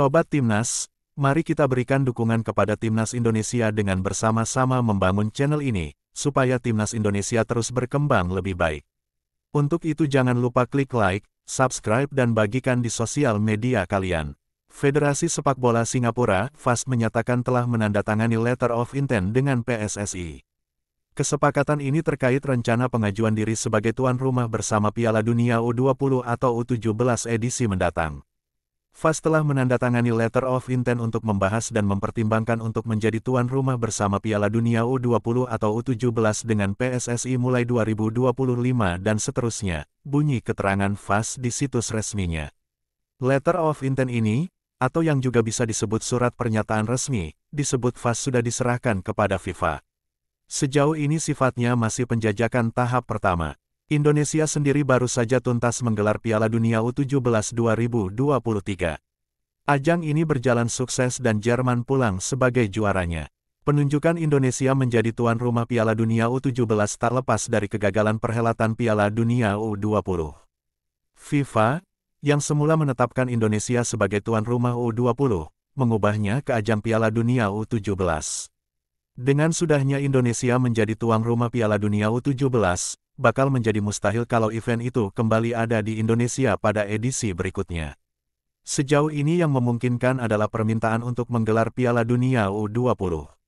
Sobat Timnas, mari kita berikan dukungan kepada Timnas Indonesia dengan bersama-sama membangun channel ini, supaya Timnas Indonesia terus berkembang lebih baik. Untuk itu jangan lupa klik like, subscribe dan bagikan di sosial media kalian. Federasi Sepak Bola Singapura, FAS menyatakan telah menandatangani Letter of Intent dengan PSSI. Kesepakatan ini terkait rencana pengajuan diri sebagai tuan rumah bersama Piala Dunia U20 atau U17 edisi mendatang. Fas telah menandatangani letter of intent untuk membahas dan mempertimbangkan untuk menjadi tuan rumah bersama Piala Dunia U20 atau U17 dengan PSSI mulai 2025 dan seterusnya, bunyi keterangan Fas di situs resminya. Letter of intent ini, atau yang juga bisa disebut surat pernyataan resmi, disebut Fas sudah diserahkan kepada FIFA. Sejauh ini sifatnya masih penjajakan tahap pertama. Indonesia sendiri baru saja tuntas menggelar Piala Dunia U17 2023. Ajang ini berjalan sukses dan Jerman pulang sebagai juaranya. Penunjukan Indonesia menjadi tuan rumah Piala Dunia U17 tak lepas dari kegagalan perhelatan Piala Dunia U20. FIFA, yang semula menetapkan Indonesia sebagai tuan rumah U20, mengubahnya ke ajang Piala Dunia U17. Dengan sudahnya Indonesia menjadi tuang rumah Piala Dunia U17, bakal menjadi mustahil kalau event itu kembali ada di Indonesia pada edisi berikutnya. Sejauh ini yang memungkinkan adalah permintaan untuk menggelar Piala Dunia U20.